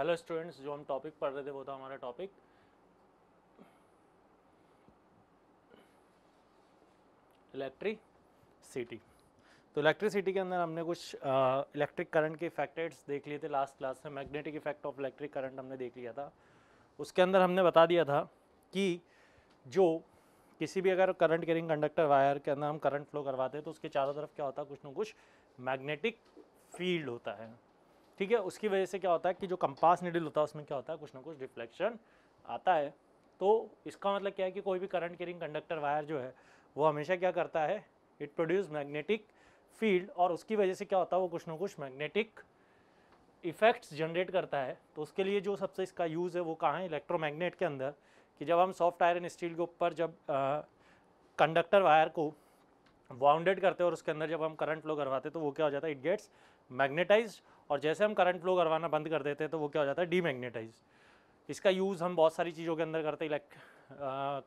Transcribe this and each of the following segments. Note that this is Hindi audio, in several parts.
हेलो स्टूडेंट्स जो हम टॉपिक पढ़ रहे थे वो था हमारा टॉपिक इलेक्ट्रिसिटी तो इलेक्ट्रिसिटी के अंदर हमने कुछ इलेक्ट्रिक करंट के इफेक्टेड्स देख लिए थे लास्ट क्लास में magnetic effect of electric current हमने देख लिया था उसके अंदर हमने बता दिया था कि जो किसी भी अगर करंट कैरिंग कंडक्टर वायर के अंदर हम करंट फ्लो करवाते हैं तो उसके चारों तरफ क्या होता है कुछ ना कुछ मैग्नेटिक फील्ड होता है ठीक है उसकी वजह से क्या होता है कि जो कंपास निडिल होता है उसमें क्या होता है कुछ ना कुछ रिफ्लेक्शन आता है तो इसका मतलब क्या है कि कोई भी करंट कैरिंग कंडक्टर वायर जो है वो हमेशा क्या करता है इट प्रोड्यूस मैग्नेटिक फील्ड और उसकी वजह से क्या होता है वो कुछ ना कुछ मैग्नेटिक इफ़ेक्ट्स जनरेट करता है तो उसके लिए जो सबसे इसका यूज़ है वो कहाँ है इलेक्ट्रोमैग्नेट के अंदर कि जब हम सॉफ्ट आयरन स्टील के ऊपर जब कंडक्टर वायर को बाउंडेड करते हैं और उसके अंदर जब हम करंट फ्लो करवाते हैं तो वो क्या हो जाता है इट गेट्स मैग्नेटाइज और जैसे हम करंट फ्लो करवाना बंद कर देते हैं तो वो क्या हो जाता है डीमैग्नेटाइज इसका यूज़ हम बहुत सारी चीज़ों के अंदर करते हैं लाइक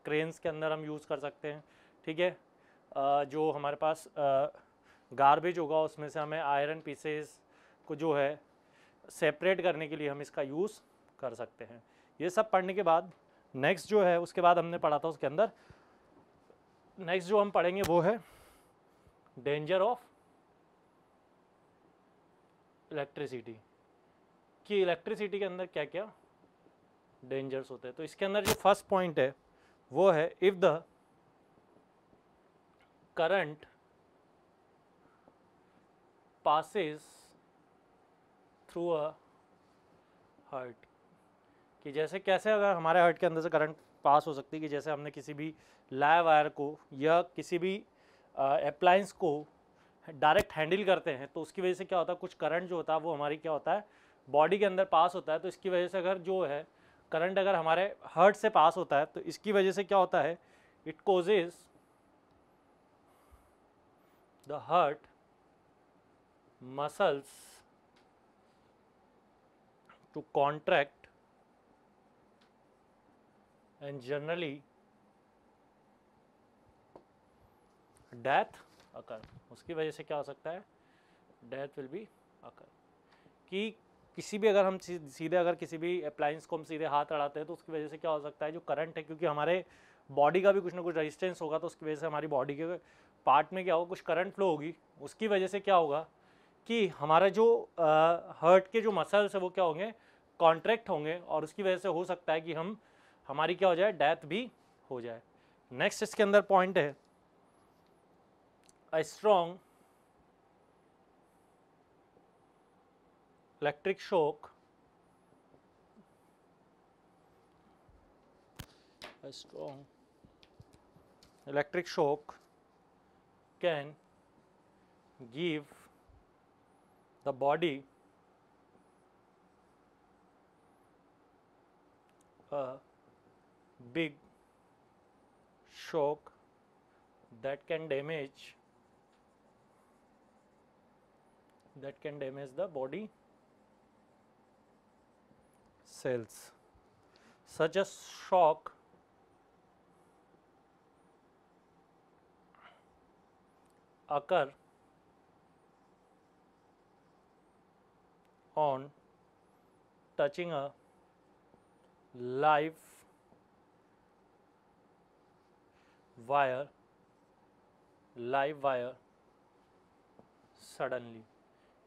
क्रेन्स के अंदर हम यूज़ कर सकते हैं ठीक है जो हमारे पास गारबेज होगा उसमें से हमें आयरन पीसेस को जो है सेपरेट करने के लिए हम इसका यूज़ कर सकते हैं ये सब पढ़ने के बाद नेक्स्ट जो है उसके बाद हमने पढ़ा था उसके अंदर नेक्स्ट जो हम पढ़ेंगे वो है डेंजर ऑफ इलेक्ट्रिसिटी कि इलेक्ट्रिसिटी के अंदर क्या क्या डेंजर्स होते हैं तो इसके अंदर जो फर्स्ट पॉइंट है वो है if the current passes through a heart कि जैसे कैसे अगर हमारे हार्ट के अंदर से करंट पास हो सकती है कि जैसे हमने किसी भी लाइव वायर को या किसी भी अप्लाइंस को डायरेक्ट हैंडल करते हैं तो उसकी वजह से क्या होता है कुछ करंट जो होता है वो हमारी क्या होता है बॉडी के अंदर पास होता है तो इसकी वजह से अगर जो है करंट अगर हमारे हर्ट से पास होता है तो इसकी वजह से क्या होता है it causes the heart muscles to contract and generally death occur उसकी वजह से क्या हो सकता है डेथ विल बी अकर कि किसी भी अगर हम सीधे अगर किसी भी अप्लाइंस को हम सीधे हाथ अड़ाते हैं तो उसकी वजह से क्या हो सकता है जो करंट है क्योंकि हमारे बॉडी का भी कुछ ना कुछ रेजिस्टेंस होगा तो उसकी वजह से हमारी बॉडी के पार्ट में क्या होगा कुछ करंट फ्लो होगी उसकी वजह से क्या होगा कि हमारे जो हर्ट के जो मसल्स हैं वो क्या होंगे कॉन्ट्रैक्ट होंगे और उसकी वजह से हो सकता है कि हम हमारी क्या हो जाए डेथ भी हो जाए नेक्स्ट इसके अंदर पॉइंट है a strong electric shock a strong electric shock can give the body a big shock that can damage that can damage the body cells. Such a shock occur on touching a live wire live wire suddenly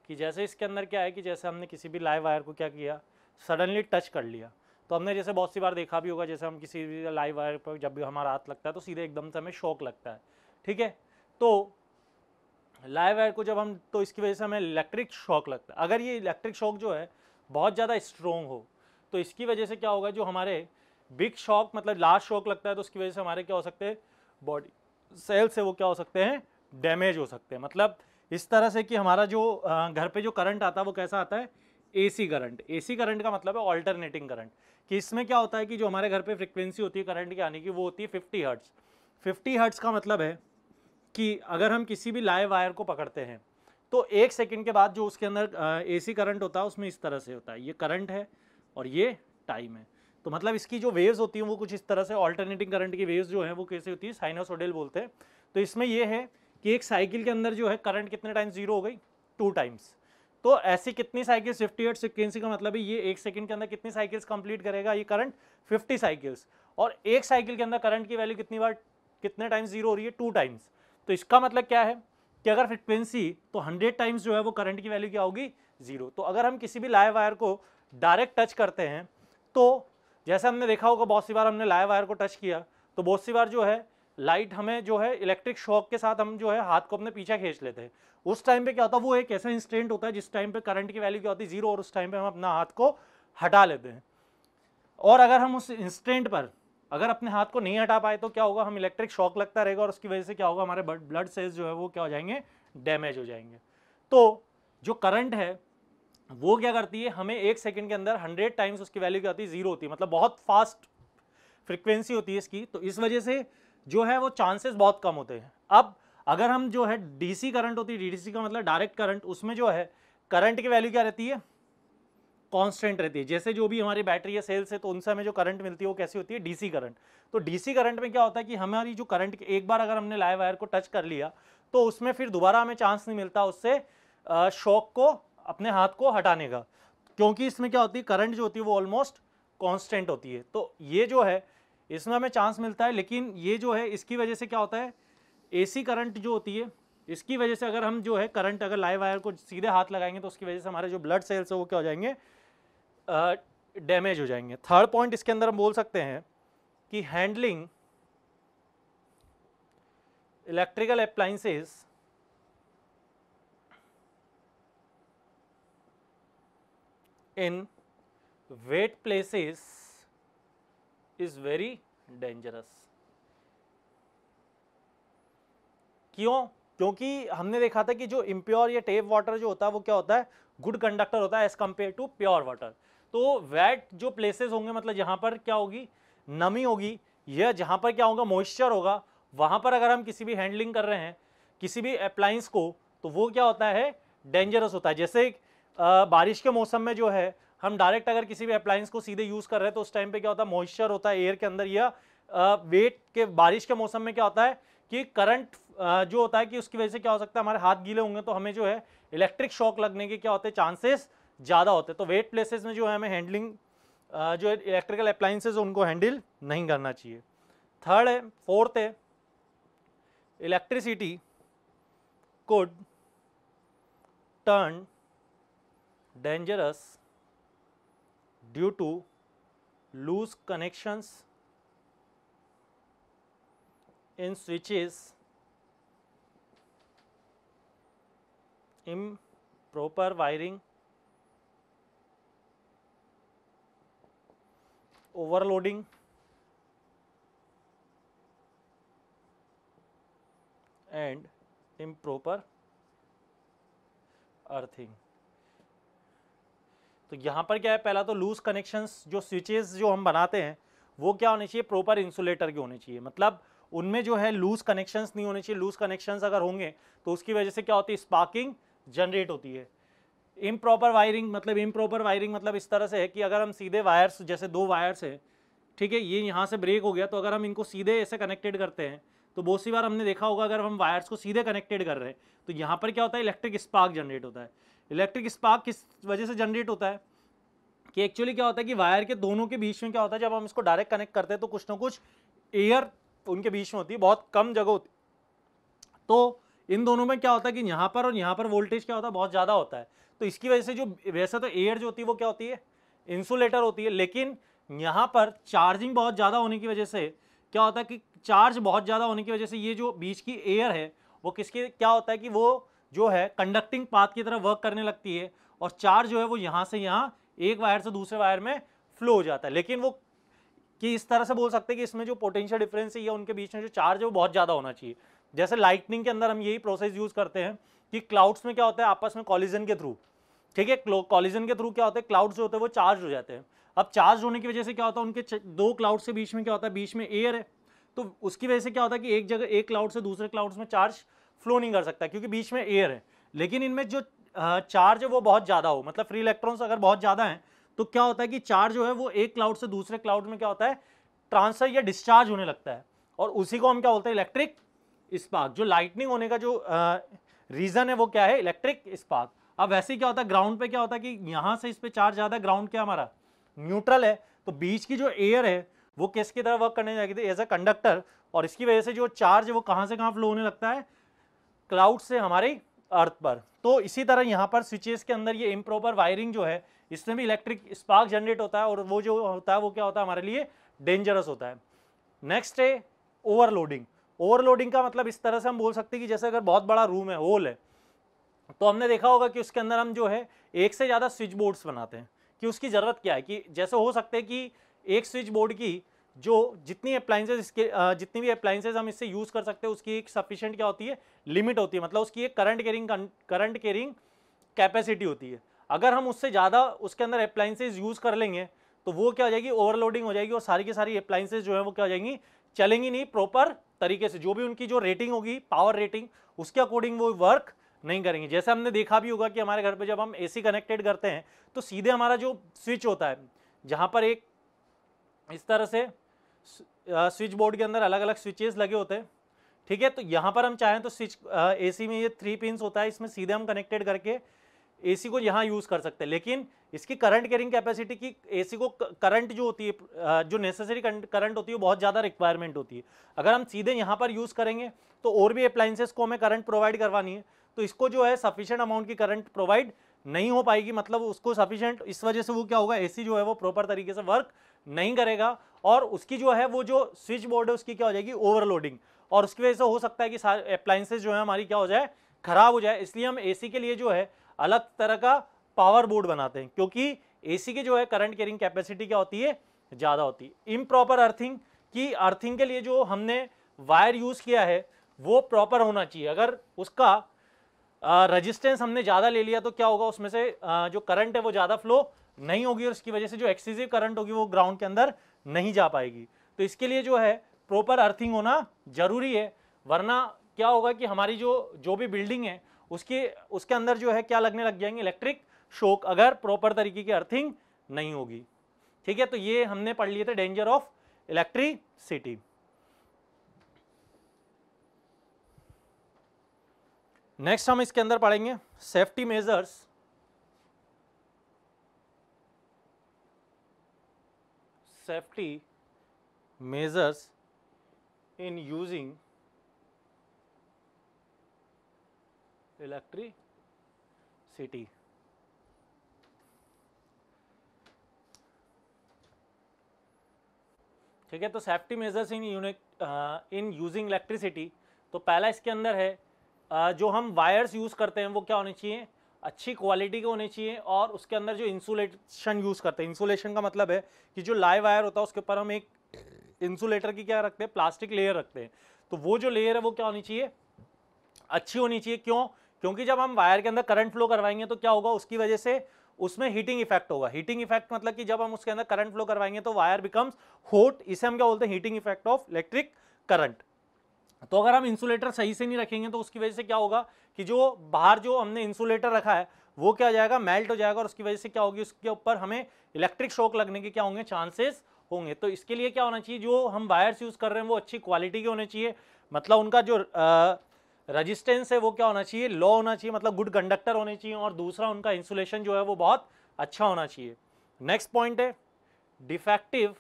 कि जैसे इसके अंदर क्या है कि जैसे हमने किसी भी लाइव वायर को क्या किया सडनली टच कर लिया तो हमने जैसे बहुत सी बार देखा भी होगा जैसे हम किसी भी लाइव वायर पर जब भी हमारा हाथ लगता है तो सीधे एकदम से हमें शॉक लगता है ठीक है तो लाइव वायर को जब हम तो इसकी वजह से हमें इलेक्ट्रिक शॉक लगता है अगर ये इलेक्ट्रिक शॉक जो है बहुत ज़्यादा स्ट्रोंग हो तो इसकी वजह से क्या होगा जो हमारे बिग शॉक मतलब लास्ट शॉक लगता है तो उसकी वजह से हमारे क्या हो सकते हैं बॉडी सेल से वो क्या हो सकते हैं डैमेज हो सकते हैं मतलब इस तरह से कि हमारा जो घर पे जो करंट आता है वो कैसा आता है एसी करंट एसी करंट का मतलब है ऑल्टरनेटिंग करंट कि इसमें क्या होता है कि जो हमारे घर पे फ्रिक्वेंसी होती है करंट की आने की वो होती है फिफ्टी हर्ट्स फिफ्टी हर्ट्स का मतलब है कि अगर हम किसी भी लाइव वायर को पकड़ते हैं तो एक सेकेंड के बाद जो उसके अंदर ए करंट होता है उसमें इस तरह से होता है ये करंट है और ये टाइम है तो मतलब इसकी जो वेव्स होती हैं वो कुछ इस तरह से ऑल्टरनेटिंग करंट की वेव्स जो हैं वो कैसे होती है साइनोसोडल बोलते हैं तो इसमें ये है कि एक साइकिल के अंदर जो है करंट कितने टाइम्स जीरो हो गई टू टाइम्स तो ऐसी कितनी साइकिल फिफ्टी एट सिक्वेंसी का मतलब है ये एक सेकंड के अंदर कितनी साइकिल्स कंप्लीट करेगा ये करंट फिफ्टी साइकिल्स और एक साइकिल के अंदर करंट की वैल्यू कितनी बार कितने टाइम्स जीरो हो रही है टू टाइम्स तो इसका मतलब क्या है कि अगर फ्रिक्वेंसी तो हंड्रेड टाइम्स जो है वो करंट की वैल्यू क्या होगी जीरो तो अगर हम किसी भी लाइव वायर को डायरेक्ट टच करते हैं तो जैसे हमने देखा होगा बहुत सी बार हमने लाइव वायर को टच किया तो बहुत सी बार जो है लाइट हमें जो है इलेक्ट्रिक शॉक के साथ हम जो है हाथ को अपने पीछे खींच लेते हैं उस टाइम पे क्या होता है वो एक ऐसा इंस्टेंट होता है जिस टाइम पे करंट की वैल्यू क्या होती है जीरो और उस टाइम पे हम अपना हाथ को हटा लेते हैं और अगर हम उस इंस्टेंट पर अगर अपने हाथ को नहीं हटा पाए तो क्या होगा हम इलेक्ट्रिक शॉक लगता रहेगा और उसकी वजह से क्या होगा हमारे ब्लड सेल्स जो है वो क्या हो जाएंगे डैमेज हो जाएंगे तो जो करंट है वो क्या करती है हमें एक सेकेंड के अंदर हंड्रेड टाइम्स उसकी वैल्यू क्या होती है जीरो होती है मतलब बहुत फास्ट फ्रिक्वेंसी होती है इसकी तो इस वजह से जो है वो चांसेस बहुत कम होते हैं अब अगर हम जो है डीसी करंट होती है डीसी का मतलब डायरेक्ट करंट उसमें जो है करंट की वैल्यू क्या रहती है कांस्टेंट रहती है जैसे जो भी हमारी बैटरी है सेल्स है तो उनसे हमें जो करंट मिलती है वो कैसी होती है डीसी करंट तो डीसी करंट में क्या होता है कि हमारी जो करंट एक बार अगर हमने लाइव वायर को टच कर लिया तो उसमें फिर दोबारा हमें चांस नहीं मिलता उससे शॉक को अपने हाथ को हटाने का क्योंकि इसमें क्या होती है करंट जो होती है वो ऑलमोस्ट कॉन्स्टेंट होती है तो ये जो है इसमें हमें चांस मिलता है लेकिन ये जो है इसकी वजह से क्या होता है एसी करंट जो होती है इसकी वजह से अगर हम जो है करंट अगर लाइव वायर को सीधे हाथ लगाएंगे तो उसकी वजह से हमारे जो ब्लड सेल्स है वो क्या हो जाएंगे डैमेज हो जाएंगे थर्ड पॉइंट इसके अंदर हम बोल सकते हैं कि handling electrical appliances in wet places is very dangerous क्यों क्योंकि हमने देखा था कि जो इम्प्योर या टेप वाटर जो होता है वो क्या होता है गुड कंडक्टर होता है as compare to pure water तो वेट जो प्लेसेस होंगे मतलब जहां पर क्या होगी नमी होगी या जहां पर क्या होगा मॉइस्चर होगा वहां पर अगर हम किसी भी हैंडलिंग कर रहे हैं किसी भी अप्लाइंस को तो वो क्या होता है डेंजरस होता है जैसे आ, बारिश के मौसम में जो है हम डायरेक्ट अगर किसी भी अप्लायंस को सीधे यूज़ कर रहे हैं तो उस टाइम पे क्या होता है मॉइस्चर होता है एयर के अंदर या वेट के बारिश के मौसम में क्या होता है कि करंट जो होता है कि उसकी वजह से क्या हो सकता है हमारे हाथ गीले होंगे तो हमें जो है इलेक्ट्रिक शॉक लगने के क्या होते हैं चांसेस ज़्यादा होते हैं तो वेट प्लेसेस में जो है हमें हैंडलिंग जो इलेक्ट्रिकल अप्लाइंसेज उनको हैंडल नहीं करना चाहिए थर्ड है फोर्थ है electricity could turn dangerous due to loose connections in switches, improper wiring, overloading and improper earthing. तो यहाँ पर क्या है पहला तो लूज कनेक्शंस जो स्विचेस जो हम बनाते हैं वो क्या होने चाहिए प्रॉपर इंसुलेटर के होने चाहिए मतलब उनमें जो है लूज कनेक्शंस नहीं होने चाहिए लूज कनेक्शंस अगर होंगे तो उसकी वजह से क्या होती है स्पार्किंग जनरेट होती है इम प्रॉपर वायरिंग मतलब इम प्रॉपर वायरिंग मतलब इस तरह से है कि अगर हम सीधे वायर्स जैसे दो वायर्स हैं ठीक है ये यहाँ से ब्रेक हो गया तो अगर हम इनको सीधे ऐसे कनेक्टेड करते हैं तो बहुत सी बार हमने देखा होगा अगर हम वायर्स को सीधे कनेक्टेड कर रहे हैं तो यहाँ पर क्या होता है इलेक्ट्रिक स्पार्क जनरेट होता है इलेक्ट्रिक स्पार्क किस वजह से जनरेट होता है कि एक्चुअली क्या होता है कि वायर के दोनों के बीच में क्या होता है जब हम इसको डायरेक्ट कनेक्ट करते हैं तो कुछ ना कुछ एयर उनके बीच में होती है बहुत कम जगह होती तो इन दोनों में क्या होता है कि यहाँ पर और यहाँ पर वोल्टेज क्या होता है बहुत ज़्यादा होता है तो इसकी वजह से जो वैसे तो एयर जो होती है वो क्या होती है इंसुलेटर होती है लेकिन यहाँ पर चार्जिंग बहुत ज़्यादा होने की वजह से क्या होता है कि चार्ज बहुत ज़्यादा होने की वजह से ये जो बीच की एयर है वो किसके क्या होता है कि वो जो है कंडक्टिंग पाथ की तरह वर्क करने लगती है और चार्ज जो है वो यहाँ से यहाँ एक वायर से दूसरे वायर में फ्लो हो जाता है लेकिन वो कि इस तरह से बोल सकते हैं कि इसमें जो पोटेंशियल डिफरेंस है या उनके बीच में जो चार्ज है वो बहुत ज़्यादा होना चाहिए जैसे लाइटनिंग के अंदर हम यही प्रोसेस यूज़ करते हैं कि क्लाउड्स में क्या होता है आपस में कॉलिजन के थ्रू ठीक है कॉलिजन के थ्रू क्या होता है क्लाउड्स जो होते हैं वो चार्ज हो जाते हैं अब चार्ज होने की वजह से क्या होता है उनके दो क्लाउड्स के बीच में क्या होता है बीच में एयर है तो उसकी वजह से क्या होता है कि एक जगह एक क्लाउड से दूसरे क्लाउड्स में चार्ज फ्लो नहीं कर सकता क्योंकि बीच में एयर है लेकिन इनमें जो चार्ज है वो बहुत ज़्यादा हो मतलब फ्री इलेक्ट्रॉन्स अगर बहुत ज़्यादा हैं तो क्या होता है कि चार्ज जो है वो एक क्लाउड से दूसरे क्लाउड में क्या होता है ट्रांसफर या डिस्चार्ज होने लगता है और उसी को हम क्या बोलते हैं इलेक्ट्रिक स्पार्क जो लाइटनिंग होने का जो रीज़न है वो क्या है इलेक्ट्रिक स्पार्क अब वैसे ही क्या होता है ग्राउंड पे क्या होता है कि यहाँ से इस पर चार्ज ज़्यादा ग्राउंड क्या हमारा न्यूट्रल है तो बीच की जो एयर है वो किसकी तरह वर्क करने जाएगी है एज अ कंडक्टर और इसकी वजह से जो चार्ज है वो कहाँ से कहाँ फ्लो होने लगता है क्लाउड से हमारे अर्थ पर तो इसी तरह यहाँ पर स्विचेस के अंदर ये इम्प्रॉपर वायरिंग जो है इसमें भी इलेक्ट्रिक स्पार्क जनरेट होता है और वो जो होता है वो क्या होता है हमारे लिए डेंजरस होता है नेक्स्ट है ओवरलोडिंग ओवरलोडिंग का मतलब इस तरह से हम बोल सकते हैं कि जैसे अगर बहुत बड़ा रूम है होल है तो हमने देखा होगा कि उसके अंदर हम जो है एक से ज़्यादा स्विच बोर्ड्स बनाते हैं कि उसकी ज़रूरत क्या है कि जैसे हो सकते हैं कि एक स्विच बोर्ड की जो जितनी अप्लाइंसेज इसके जितनी भी अप्लाइंसेज हम इससे यूज़ कर सकते हैं उसकी एक सफिशेंट क्या होती है लिमिट होती है मतलब उसकी एक current carrying current carrying capacity होती है अगर हम उससे ज़्यादा उसके अंदर अप्लाइंसेज यूज़ कर लेंगे तो वो क्या हो जाएगी ओवरलोडिंग हो जाएगी और सारी की सारी अप्लाइंसेज जो है वो क्या हो जाएंगी चलेंगी नहीं प्रॉपर तरीके से जो भी उनकी जो रेटिंग होगी पावर रेटिंग उसके अकॉर्डिंग वो वर्क नहीं करेंगे जैसे हमने देखा भी होगा कि हमारे घर पर जब हम ए कनेक्टेड करते हैं तो सीधे हमारा जो स्विच होता है जहाँ पर एक इस तरह से स्विच बोर्ड uh, के अंदर अलग अलग स्विचेस लगे होते हैं ठीक है तो यहाँ पर हम चाहें तो स्विच एसी uh, में ये थ्री पिन होता है इसमें सीधे हम कनेक्टेड करके एसी को यहाँ यूज़ कर सकते हैं लेकिन इसकी करंट कैरिंग कैपेसिटी की एसी को करंट जो होती है uh, जो नेसेसरी करंट होती है वो बहुत ज़्यादा रिक्वायरमेंट होती है अगर हम सीधे यहाँ पर यूज़ करेंगे तो और भी अप्लाइंसेस को हमें करंट प्रोवाइड करवानी है तो इसको जो है सफिशेंट अमाउंट की करंट प्रोवाइड नहीं हो पाएगी मतलब उसको सफिशेंट इस वजह से वो क्या होगा ए जो है वो प्रॉपर तरीके से वर्क नहीं करेगा और उसकी जो है वो जो स्विच बोर्ड है उसकी क्या हो जाएगी ओवरलोडिंग और उसकी वजह से हो सकता है कि सारे अप्लाइंसेज जो है हमारी क्या हो जाए ख़राब हो जाए इसलिए हम एसी के लिए जो है अलग तरह का पावर बोर्ड बनाते हैं क्योंकि एसी की जो है करंट कैरिंग कैपेसिटी क्या होती है ज़्यादा होती है इम्प्रॉपर अर्थिंग की अर्थिंग के लिए जो हमने वायर यूज़ किया है वो प्रॉपर होना चाहिए अगर उसका रजिस्टेंस हमने ज़्यादा ले लिया तो क्या होगा उसमें से आ, जो करंट है वो ज़्यादा फ्लो नहीं होगी और इसकी वजह से जो एक्सेसिव करंट होगी वो ग्राउंड के अंदर नहीं जा पाएगी तो इसके लिए जो है प्रॉपर अर्थिंग होना जरूरी है वरना क्या होगा कि हमारी जो जो भी बिल्डिंग है उसके उसके अंदर जो है क्या लगने लग जाएंगे इलेक्ट्रिक शोक अगर प्रॉपर तरीके की अर्थिंग नहीं होगी ठीक है तो ये हमने पढ़ लिए थे डेंजर ऑफ इलेक्ट्रिसिटी नेक्स्ट हम इसके अंदर पढ़ेंगे safety measures safety measures in using electricity. ठीक है तो safety measures in unique in using electricity तो पहला इसके अंदर है uh, जो हम वायर्स यूज़ करते हैं वो क्या होने चाहिए अच्छी क्वालिटी के होने चाहिए और उसके अंदर जो इंसुलेशन यूज़ करते हैं इंसुलेशन का मतलब है कि जो लाइव वायर होता है उसके ऊपर हम एक इंसुलेटर की क्या रखते हैं प्लास्टिक लेयर रखते हैं तो वो जो लेयर है वो क्या होनी चाहिए अच्छी होनी चाहिए क्यों क्योंकि जब हम वायर के अंदर करंट फ्लो करवाएंगे तो क्या होगा उसकी वजह से उसमें हीटिंग इफेक्ट होगा हीटिंग इफेक्ट मतलब कि जब हम उसके अंदर करंट फ्लो करवाएंगे तो वायर बिकम्स होट इसे हम क्या बोलते हैं heating effect of electric current तो अगर हम इंसुलेटर सही से नहीं रखेंगे तो उसकी वजह से क्या होगा कि जो बाहर जो हमने इंसुलेटर रखा है वो क्या हो जाएगा मेल्ट हो जाएगा और उसकी वजह से क्या होगी उसके ऊपर हमें इलेक्ट्रिक शॉक लगने के क्या होंगे चांसेस होंगे तो इसके लिए क्या होना चाहिए जो हम वायर्स यूज़ कर रहे हैं वो अच्छी क्वालिटी के होने चाहिए मतलब उनका जो रजिस्टेंस है वो क्या होना चाहिए लो होना चाहिए मतलब गुड कंडक्टर होने चाहिए और दूसरा उनका इंसुलेशन जो है वो बहुत अच्छा होना चाहिए नेक्स्ट पॉइंट है defective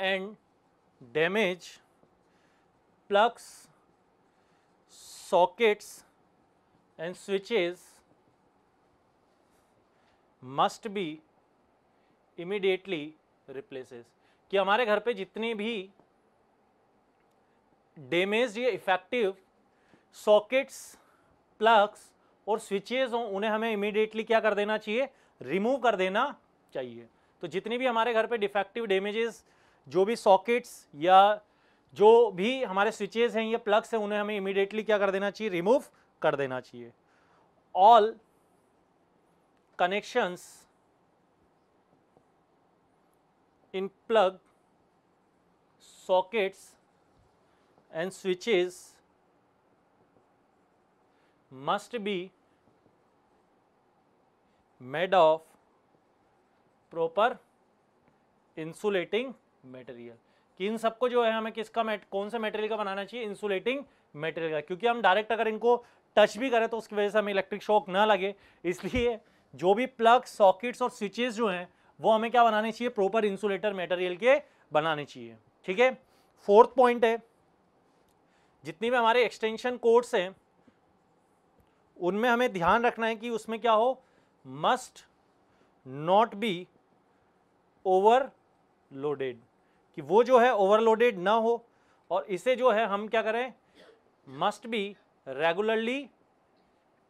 and damage plugs, sockets and switches must be immediately replaces कि हमारे घर पे जितनी भी डेमेज या इफेक्टिव सॉकेट्स प्लग्स और स्विचेज हों उन्हें हमें इमिडिएटली क्या कर देना चाहिए रिमूव कर देना चाहिए तो जितनी भी हमारे घर पे डिफेक्टिव डैमेजेस जो भी सॉकेट्स या जो भी हमारे स्विचेज हैं या प्लग्स हैं उन्हें हमें इमिडिएटली क्या कर देना चाहिए रिमूव कर देना चाहिए all connections in plug sockets and switches must be made of proper insulating material कि इन सबको जो है हमें किसका कौन से मटेरियल का बनाना चाहिए इंसुलेटिंग मटेरियल का क्योंकि हम डायरेक्ट अगर इनको टच भी करें तो उसकी वजह से हमें इलेक्ट्रिक शॉक ना लगे इसलिए जो भी प्लग सॉकेट्स और स्विचेस जो हैं वो हमें क्या बनाने चाहिए प्रॉपर इंसुलेटर मटेरियल के बनाने चाहिए ठीक है फोर्थ पॉइंट है जितनी भी हमारे एक्सटेंशन कोड्स हैं उनमें हमें ध्यान रखना है कि उसमें क्या हो must not be overloaded कि वो जो है ओवरलोडेड ना हो और इसे जो है हम क्या करें मस्ट बी रेगुलरली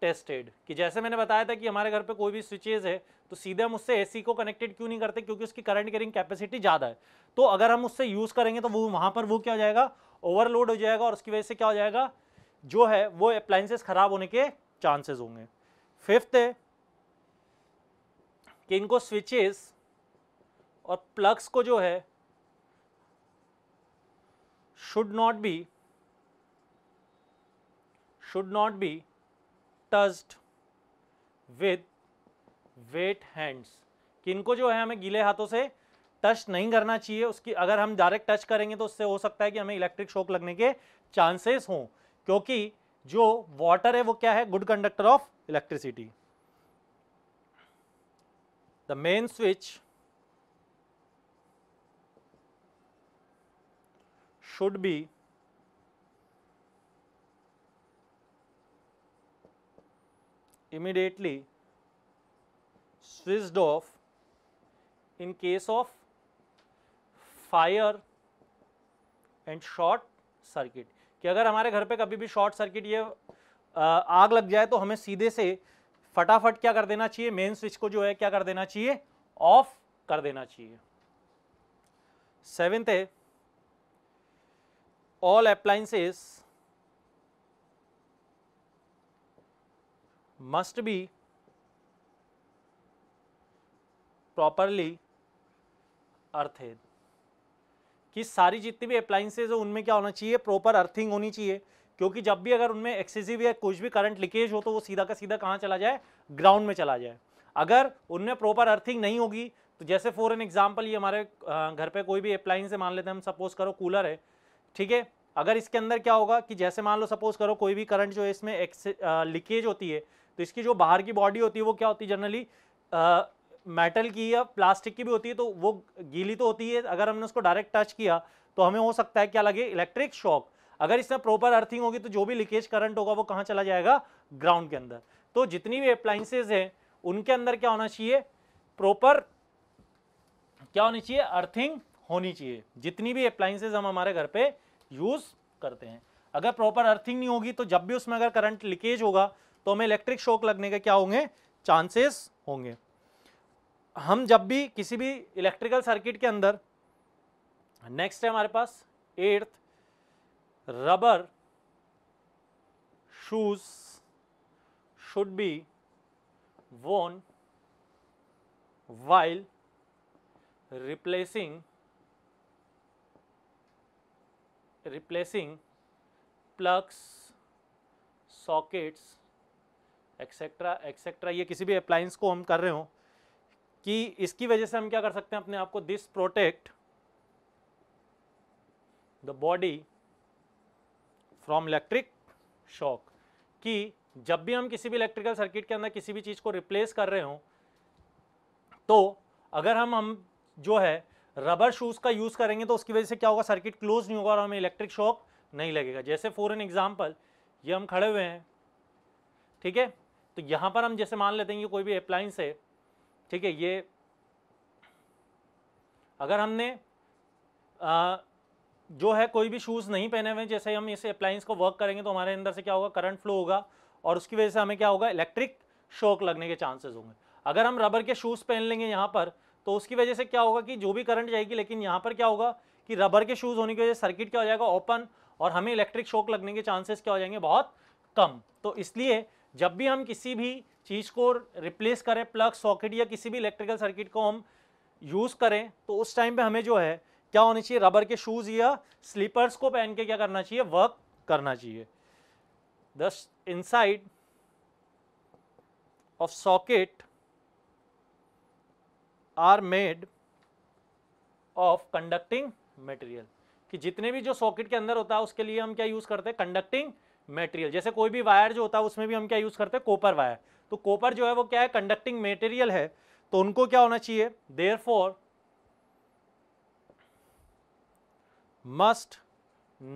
टेस्टेड कि जैसे मैंने बताया था कि हमारे घर पे कोई भी स्विचेज है तो सीधे हम उससे एसी को कनेक्टेड क्यों नहीं करते क्योंकि उसकी करंट कैरिंग कैपेसिटी ज़्यादा है तो अगर हम उससे यूज़ करेंगे तो वो वहाँ पर वो क्या हो जाएगा ओवरलोड हो जाएगा और उसकी वजह से क्या हो जाएगा जो है वो अप्लाइंसेस ख़राब होने के चांसेस होंगे फिफ्थ है कि इनको स्विचेस और प्लग्स को जो है should not be should not be touched with wet hands किनको जो है हमें गीले हाथों से टच नहीं करना चाहिए उसकी अगर हम डायरेक्ट टच करेंगे तो उससे हो सकता है कि हमें इलेक्ट्रिक शॉक लगने के चांसेस हों क्योंकि जो वाटर है वो क्या है good conductor of electricity the main switch should be immediately switched off in case of fire and short circuit कि अगर हमारे घर पे कभी भी शॉर्ट सर्किट ये आग लग जाए तो हमें सीधे से फटाफट क्या कर देना चाहिए मेन स्विच को जो है क्या कर देना चाहिए ऑफ कर देना चाहिए सेवेंथ है all appliances must be properly earthed कि सारी जितनी भी अप्लाइंसेज है उनमें क्या होना चाहिए प्रॉपर अर्थिंग होनी चाहिए क्योंकि जब भी अगर उनमें एक्सेसिव या कुछ भी करंट लीकेज हो तो वो सीधा का सीधा कहाँ चला जाए ग्राउंड में चला जाए अगर उनमें प्रॉपर अर्थिंग नहीं होगी तो जैसे फॉर एन एग्जाम्पल ये हमारे घर पे कोई भी अप्लाइंस है मान लेते हैं हम सपोज करो कूलर है ठीक है अगर इसके अंदर क्या होगा कि जैसे मान लो सपोज करो कोई भी करंट जो है इसमें लीकेज होती है तो इसकी जो बाहर की बॉडी होती है वो क्या होती है जनरली मेटल की या प्लास्टिक की भी होती है तो वो गीली तो होती है अगर हमने उसको डायरेक्ट टच किया तो हमें हो सकता है क्या लगे इलेक्ट्रिक शॉक अगर इसमें प्रॉपर अर्थिंग होगी तो जो भी लीकेज करंट होगा वो कहाँ चला जाएगा ग्राउंड के अंदर तो जितनी भी अप्लाइंसेज हैं उनके अंदर क्या होना चाहिए प्रॉपर क्या होनी चाहिए अर्थिंग होनी चाहिए जितनी भी अप्लाइंसेज हम हमारे घर पर यूज़ करते हैं अगर प्रॉपर अर्थिंग नहीं होगी तो जब भी उसमें अगर करंट लीकेज होगा तो हमें इलेक्ट्रिक शॉक लगने के क्या होंगे चांसेस होंगे हम जब भी किसी भी इलेक्ट्रिकल सर्किट के अंदर नेक्स्ट है हमारे पास earth rubber shoes should be worn while replacing replacing plugs, sockets etcetera etcetera ये किसी भी अप्लाइंस को हम कर रहे हो कि इसकी वजह से हम क्या कर सकते हैं अपने आप को this protect the body from electric shock कि जब भी हम किसी भी इलेक्ट्रिकल सर्किट के अंदर किसी भी चीज़ को रिप्लेस कर रहे हो तो अगर हम हम जो है रबर शूज़ का यूज़ करेंगे तो उसकी वजह से क्या होगा सर्किट क्लोज नहीं होगा और हमें इलेक्ट्रिक शॉक नहीं लगेगा जैसे फॉर एन एग्जाम्पल ये हम खड़े हुए हैं ठीक है तो यहाँ पर हम जैसे मान लेते हैं कि कोई भी अप्लाइंस है ठीक है ये अगर हमने आ, जो है कोई भी शूज़ नहीं पहने हुए जैसे हम इस अप्लाइंस को वर्क करेंगे तो हमारे अंदर से क्या होगा करंट फ्लो होगा और उसकी वजह से हमें क्या होगा इलेक्ट्रिक शॉक लगने के चांसेस होंगे अगर हम रबर के शूज़ पहन लेंगे यहाँ पर तो उसकी वजह से क्या होगा कि जो भी करंट जाएगी लेकिन यहाँ पर क्या होगा कि रबर के शूज़ होने की वजह से सर्किट क्या हो जाएगा ओपन और हमें इलेक्ट्रिक शॉक लगने के चांसेस क्या हो जाएंगे बहुत कम तो इसलिए जब भी हम किसी भी चीज़ को रिप्लेस करें प्लग सॉकेट या किसी भी इलेक्ट्रिकल सर्किट को हम यूज़ करें तो उस टाइम पर हमें जो है क्या होना चाहिए रबर के शूज़ या स्लीपर्स को पहन के क्या करना चाहिए वर्क करना चाहिए the inside of socket are made of conducting material कि जितने भी जो सॉकेट के अंदर होता है उसके लिए हम क्या यूज़ करते हैं कंडक्टिंग मटेरियल जैसे कोई भी वायर जो होता है उसमें भी हम क्या यूज़ करते हैं कॉपर वायर तो कॉपर जो है वो क्या है कंडक्टिंग मटेरियल है तो उनको क्या होना चाहिए therefore must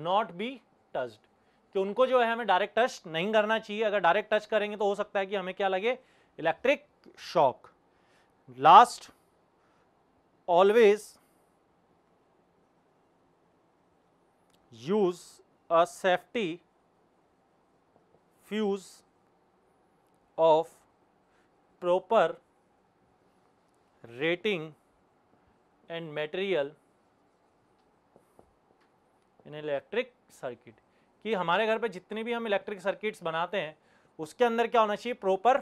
not be touched कि उनको जो है हमें डायरेक्ट टच नहीं करना चाहिए अगर डायरेक्ट टच करेंगे तो हो सकता है कि हमें क्या लगे electric shock last always use a safety fuse of proper rating and material in electric circuit कि हमारे घर पे जितने भी हम इलेक्ट्रिक सर्किट्स बनाते हैं उसके अंदर क्या होना चाहिए प्रॉपर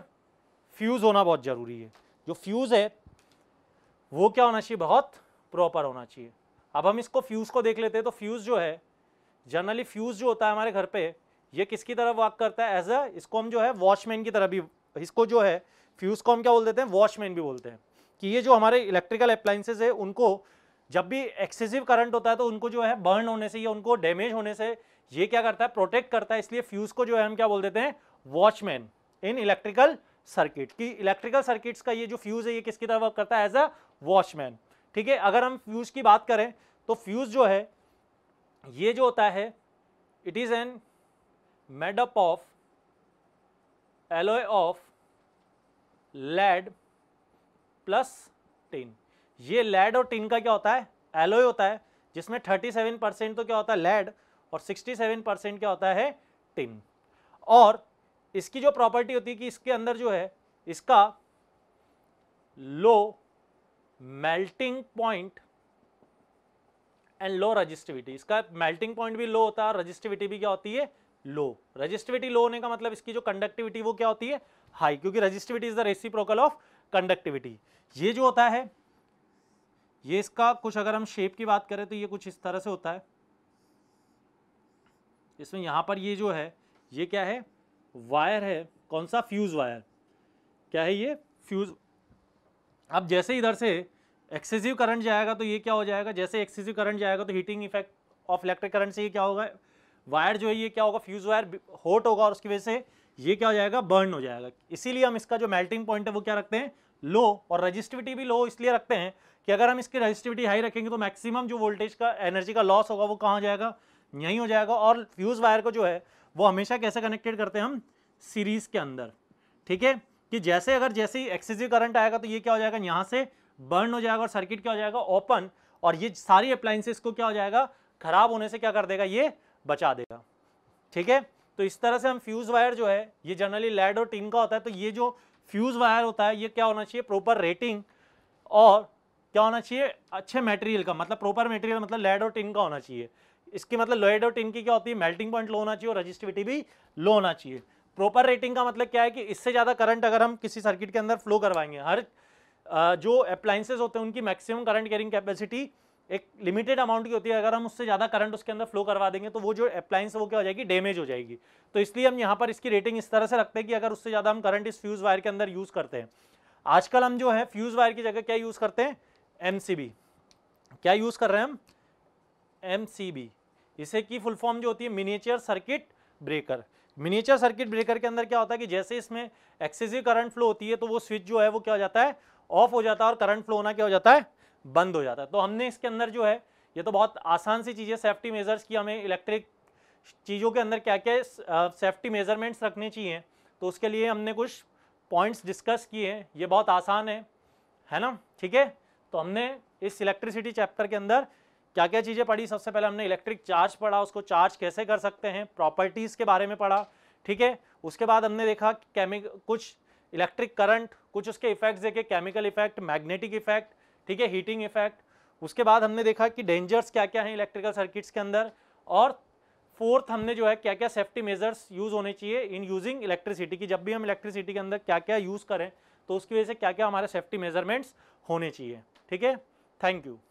फ्यूज़ होना बहुत ज़रूरी है जो फ्यूज़ है वो क्या होना चाहिए बहुत प्रॉपर होना चाहिए अब हम इसको फ्यूज़ को देख लेते हैं तो फ्यूज़ जो है जनरली फ्यूज़ जो होता है हमारे घर पे ये किसकी तरफ वर्क करता है एज अ इसको हम जो है वॉचमैन की तरह भी इसको जो है फ्यूज़ को हम क्या बोल देते हैं वॉचमैन भी बोलते हैं कि ये जो हमारे इलेक्ट्रिकल अप्लाइंसेज है उनको जब भी एक्सेसिव करंट होता है तो उनको जो है बर्न होने से या उनको डैमेज होने से ये क्या करता है प्रोटेक्ट करता है इसलिए फ्यूज़ को जो है हम क्या बोल देते हैं वॉचमैन इन इलेक्ट्रिकल सर्किट की इलेक्ट्रिकल सर्किट्स का ये जो फ्यूज़ है ये किसकी तरह वर्क करता है एज अ वॉचमैन ठीक है अगर हम फ्यूज़ की बात करें तो फ्यूज़ जो है ये जो होता है it is an made up of alloy of lead plus tin ये लेड और टिन का क्या होता है एलोय होता है जिसमें 37 परसेंट तो क्या होता है लेड और 67 परसेंट क्या होता है टिन और इसकी जो प्रॉपर्टी होती है कि इसके अंदर जो है इसका low melting point and low resistivity इसका मेल्टिंग पॉइंट भी लो होता है और रजिस्टिविटी भी क्या होती है लो रजिस्टिविटी लो होने का मतलब इसकी जो कंडक्टिविटी वो क्या होती है हाई क्योंकि resistivity is the reciprocal of conductivity ये जो होता है ये इसका कुछ अगर हम शेप की बात करें तो ये कुछ इस तरह से होता है इसमें यहां पर ये जो है ये क्या है वायर है कौन सा फ्यूज़ वायर क्या है ये फ्यूज़ अब जैसे इधर से एक्सेसिव करंट जाएगा तो ये क्या हो जाएगा जैसे एक्सेसिव करंट जाएगा तो heating effect of electric current से ये क्या होगा वायर जो है ये क्या होगा फ्यूज़ वायर हॉट होगा और उसकी वजह से ये क्या हो जाएगा बर्न हो जाएगा इसीलिए हम इसका जो मेल्टिंग पॉइंट है वो क्या रखते हैं लो और रजिस्टिविटी भी लो इसलिए रखते हैं कि अगर हम इसकी रजिस्टिविटी हाई रखेंगे तो मैक्सिमम जो वोल्टेज का एनर्जी का लॉस होगा वो कहाँ जाएगा यहीं हो जाएगा और फ्यूज़ वायर को जो है वो हमेशा कैसे कनेक्टेड करते हैं हम सीरीज के अंदर ठीक है कि जैसे अगर जैसे ही एक्सेसिव करंट आएगा तो ये क्या हो जाएगा यहाँ से बर्न हो जाएगा और सर्किट क्या हो जाएगा ओपन और ये सारी अप्लाइंसेस को क्या हो जाएगा खराब होने से क्या कर देगा ये बचा देगा ठीक है तो इस तरह से हम फ्यूज़ वायर जो है ये जनरली लेड और टिन का होता है तो ये जो फ्यूज़ वायर होता है ये क्या होना चाहिए प्रॉपर रेटिंग और क्या होना चाहिए अच्छे मटेरियल का मतलब प्रॉपर मटेरियल मतलब लेड और टिन का होना चाहिए इसकी मतलब लोएड और टिन की क्या होती है मेल्टिंग पॉइंट लो होना चाहिए और रजिस्टिविटी भी लो होना चाहिए प्रॉपर रेटिंग का मतलब क्या है कि इससे ज़्यादा करंट अगर हम किसी सर्किट के अंदर फ्लो करवाएंगे हर जो अप्लाइंसेज होते हैं उनकी मैक्सिमम करंट कैरिंग कैपेसिटी एक लिमिटेड अमाउंट की होती है अगर हम उससे ज़्यादा करंट उसके अंदर फ्लो करवा देंगे तो वो जो अप्लाइंस वो क्या हो जाएगी डैमेज हो जाएगी तो इसलिए हम यहाँ पर इसकी रेटिंग इस तरह से रखते हैं कि अगर उससे ज़्यादा हम करंट इस फ्यूज़ वायर के अंदर यूज़ करते हैं आजकल हम जो है फ्यूज़ वायर की जगह क्या यूज़ करते हैं एम क्या यूज़ कर रहे हैं हम एम इसे की फुल फॉर्म जो होती है miniature circuit breaker miniature circuit breaker के अंदर क्या होता है कि जैसे इसमें एक्सेसिव करंट फ्लो होती है तो वो स्विच जो है वो क्या हो जाता है ऑफ हो जाता है और करंट फ्लो होना क्या हो जाता है बंद हो जाता है तो हमने इसके अंदर जो है ये तो बहुत आसान सी चीज़ें सेफ्टी मेजर्स की हमें इलेक्ट्रिक चीज़ों के अंदर क्या क्या सेफ्टी मेजरमेंट्स रखने चाहिए तो उसके लिए हमने कुछ पॉइंट्स डिस्कस किए हैं ये बहुत आसान है है ना ठीक है तो हमने इस इलेक्ट्रिसिटी चैप्टर के अंदर क्या क्या चीज़ें पढ़ी सबसे पहले हमने इलेक्ट्रिक चार्ज पढ़ा उसको चार्ज कैसे कर सकते हैं प्रॉपर्टीज़ के बारे में पढ़ा ठीक है उसके बाद हमने देखा केमिक कुछ इलेक्ट्रिक करंट कुछ उसके इफेक्ट्स देखे केमिकल इफेक्ट मैग्नेटिक इफेक्ट ठीक है हीटिंग इफेक्ट उसके बाद हमने देखा कि डेंजर्स क्या क्या हैं इलेक्ट्रिकल सर्किट्स के अंदर और फोर्थ हमने जो है क्या क्या सेफ्टी मेजर्स यूज़ होने चाहिए इन यूजिंग इलेक्ट्रिसिटी की जब भी हम इलेक्ट्रिसिटी के अंदर क्या क्या यूज़ करें तो उसकी वजह से क्या क्या हमारे सेफ्टी मेजरमेंट्स होने चाहिए ठीक है थैंक यू